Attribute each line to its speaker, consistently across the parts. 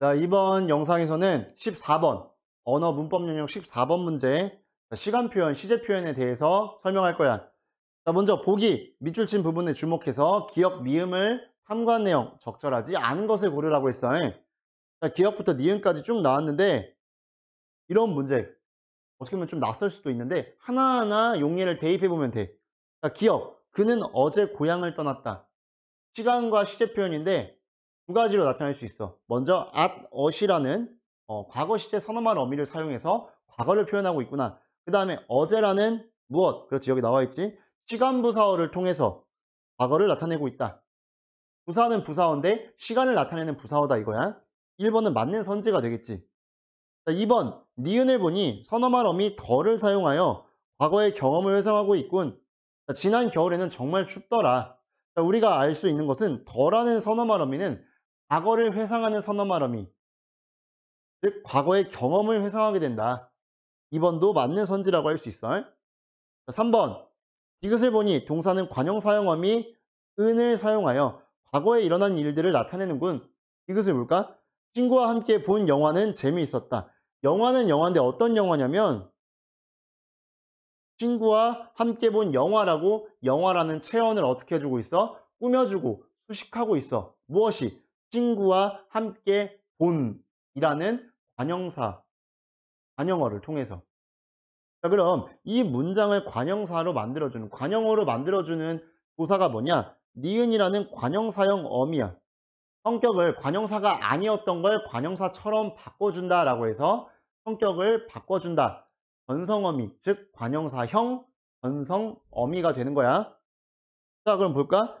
Speaker 1: 자, 이번 영상에서는 14번 언어 문법 영역 14번 문제 시간 표현, 시제 표현에 대해서 설명할 거야. 자, 먼저 보기 밑줄 친 부분에 주목해서 기억 미음을 탐구한 내용 적절하지 않은 것을 고르라고 했어. 자, 기억부터 니은까지 쭉 나왔는데 이런 문제 어떻게 보면 좀 낯설 수도 있는데 하나하나 용례를 대입해 보면 돼. 자, 기억 그는 어제 고향을 떠났다. 시간과 시제 표현인데 두 가지로 나타낼 수 있어. 먼저 at 어시라는 어, 과거 시제 선언말 어미를 사용해서 과거를 표현하고 있구나. 그 다음에 어제라는 무엇? 그렇지 여기 나와 있지. 시간 부사어를 통해서 과거를 나타내고 있다. 부사는 부사어인데 시간을 나타내는 부사어다 이거야. 1번은 맞는 선지가 되겠지. 자, 2번 니은을 보니 선어말 어미 더를 사용하여 과거의 경험을 회상하고 있군. 자, 지난 겨울에는 정말 춥더라. 자, 우리가 알 수 있는 것은 더라는 선어말 어미는 과거를 회상하는 선언말름이즉 과거의 경험을 회상하게 된다. 2번도 맞는 선지라고 할 수 있어. 3번 이것을 보니 동사는 관용 사용어미 은을 사용하여 과거에 일어난 일들을 나타내는군. 이것을 볼까? 친구와 함께 본 영화는 재미있었다. 영화는 영화인데 어떤 영화냐면 친구와 함께 본 영화라고 영화라는 체언을 어떻게 해주고 있어? 꾸며주고 수식하고 있어. 무엇이? 친구와 함께 본이라는 관형사, 관형어를 통해서 자 그럼 이 문장을 관형사로 만들어주는 관형어로 만들어주는 조사가 뭐냐 니은이라는 관형사형 어미야 성격을 관형사가 아니었던 걸 관형사처럼 바꿔준다 라고 해서 성격을 바꿔준다 전성어미 즉 관형사형 전성어미가 되는 거야 자 그럼 볼까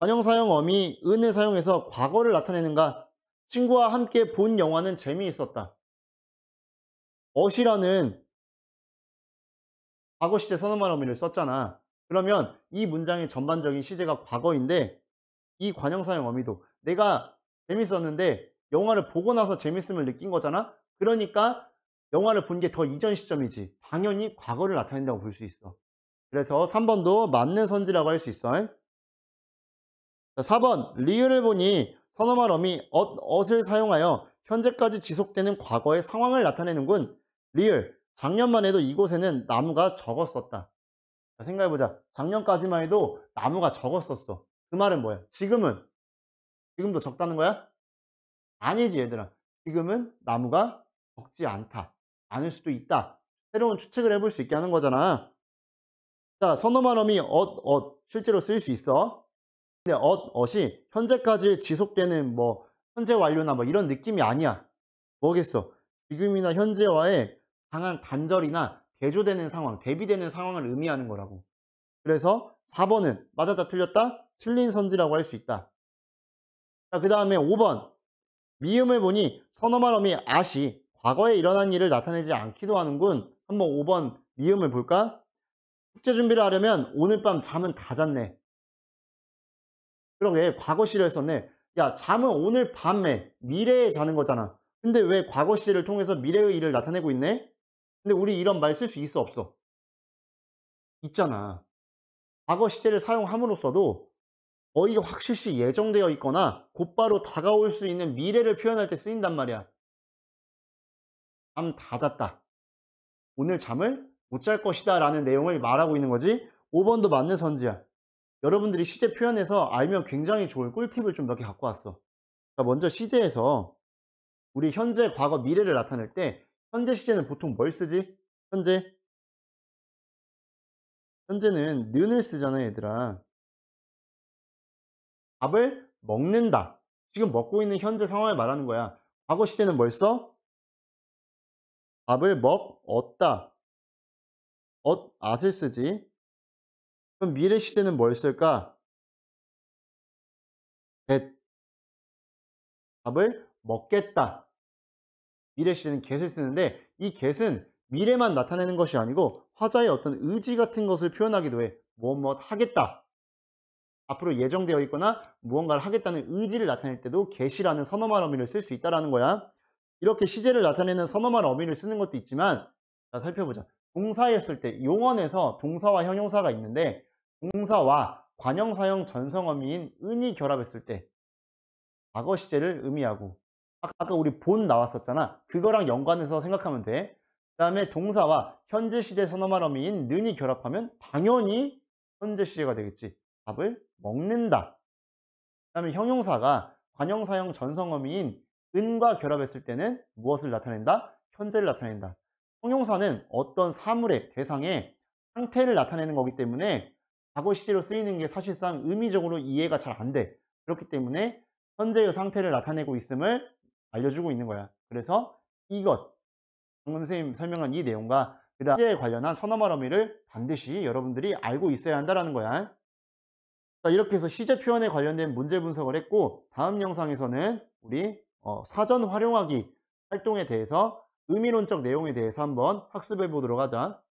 Speaker 1: 관형사형 어미 은을 사용해서 과거를 나타내는가 친구와 함께 본 영화는 재미있었다. 어시라는 과거 시제 선언말 어미를 썼잖아. 그러면 이 문장의 전반적인 시제가 과거인데 이 관형사형 어미도 내가 재밌었는데 영화를 보고 나서 재밌음을 느낀 거잖아. 그러니까 영화를 본 게 더 이전 시점이지. 당연히 과거를 나타낸다고 볼 수 있어. 그래서 3번도 맞는 선지라고 할 수 있어. 4번 리을을 보니 선어말 어미 엇, 을 사용하여 현재까지 지속되는 과거의 상황을 나타내는군. 리을 작년만 해도 이곳에는 나무가 적었었다. 자, 생각해보자. 작년까지만 해도 나무가 적었었어. 그 말은 뭐야? 지금은? 지금도 적다는 거야? 아니지 얘들아. 지금은 나무가 적지 않다. 않을 수도 있다. 새로운 추측을 해볼 수 있게 하는 거잖아. 자, 선어말 어미 엇, 엇. 실제로 쓸 수 있어. 근데 네, 엇이 어, 현재까지 지속되는 뭐 현재 완료나 뭐 이런 느낌이 아니야 뭐겠어 지금이나 현재와의 강한 단절이나 대조되는 상황 대비되는 상황을 의미하는 거라고 그래서 4번은 맞았다 틀렸다 틀린 선지라고 할 수 있다 그 다음에 5번 미음을 보니 선어말 어미 아시 과거에 일어난 일을 나타내지 않기도 하는군 한번 5번 미음을 볼까? 숙제 준비를 하려면 오늘 밤 잠은 다 잤네 그러게 과거 시를 썼네. 야 잠은 오늘 밤에 미래에 자는 거잖아. 근데 왜 과거 시를 통해서 미래의 일을 나타내고 있네? 근데 우리 이런 말 쓸 수 있어 없어? 있잖아. 과거 시제를 사용함으로써도 어이가 확실시 예정되어 있거나 곧바로 다가올 수 있는 미래를 표현할 때 쓰인단 말이야. 잠 다 잤다. 오늘 잠을 못 잘 것이다 라는 내용을 말하고 있는 거지 5번도 맞는 선지야. 여러분들이 시제 표현에서 알면 굉장히 좋을 꿀팁을 좀몇개 갖고 왔어 자, 그러니까 먼저 시제에서 우리 현재, 과거, 미래를 나타낼 때 현재 시제는 보통 뭘 쓰지? 현재 현재는 는을 쓰잖아 얘들아 밥을 먹는다 지금 먹고 있는 현재 상황을 말하는 거야 과거 시제는 뭘 써? 밥을 먹었다 엇, 앗을 쓰지 그럼 미래 시제는 뭘 쓸까? 뱃 밥을 먹겠다 미래 시제는 g 을 쓰는데 이 g 은 미래만 나타내는 것이 아니고 화자의 어떤 의지 같은 것을 표현하기도 해 무엇 무엇 하겠다 앞으로 예정되어 있거나 무언가를 하겠다는 의지를 나타낼 때도 g e 이라는 선어말 어미를 쓸 수 있다는 거야 이렇게 시제를 나타내는 선어말 어미를 쓰는 것도 있지만 자 살펴보자 동사였을 때 용언에서 동사와 형용사가 있는데 동사와 관형사형 전성어미인 은이 결합했을 때 과거 시제를 의미하고 아까 우리 본 나왔었잖아 그거랑 연관해서 생각하면 돼그 다음에 동사와 현재 시제 선어말 어미인 는이 결합하면 당연히 현재 시제가 되겠지 밥을 먹는다 그 다음에 형용사가 관형사형 전성어미인 은과 결합했을 때는 무엇을 나타낸다? 현재를 나타낸다 형용사는 어떤 사물의 대상의 상태를 나타내는 거기 때문에 과거 시제로 쓰이는 게 사실상 의미적으로 이해가 잘 안 돼. 그렇기 때문에 현재의 상태를 나타내고 있음을 알려주고 있는 거야. 그래서 이것, 방금 선생님 설명한 이 내용과 그 다음 시제에 관련한 선어말 어미를 반드시 여러분들이 알고 있어야 한다는 거야. 자, 이렇게 해서 시제 표현에 관련된 문제 분석을 했고 다음 영상에서는 우리 어, 사전 활용하기 활동에 대해서 의미론적 내용에 대해서 한번 학습해 보도록 하자.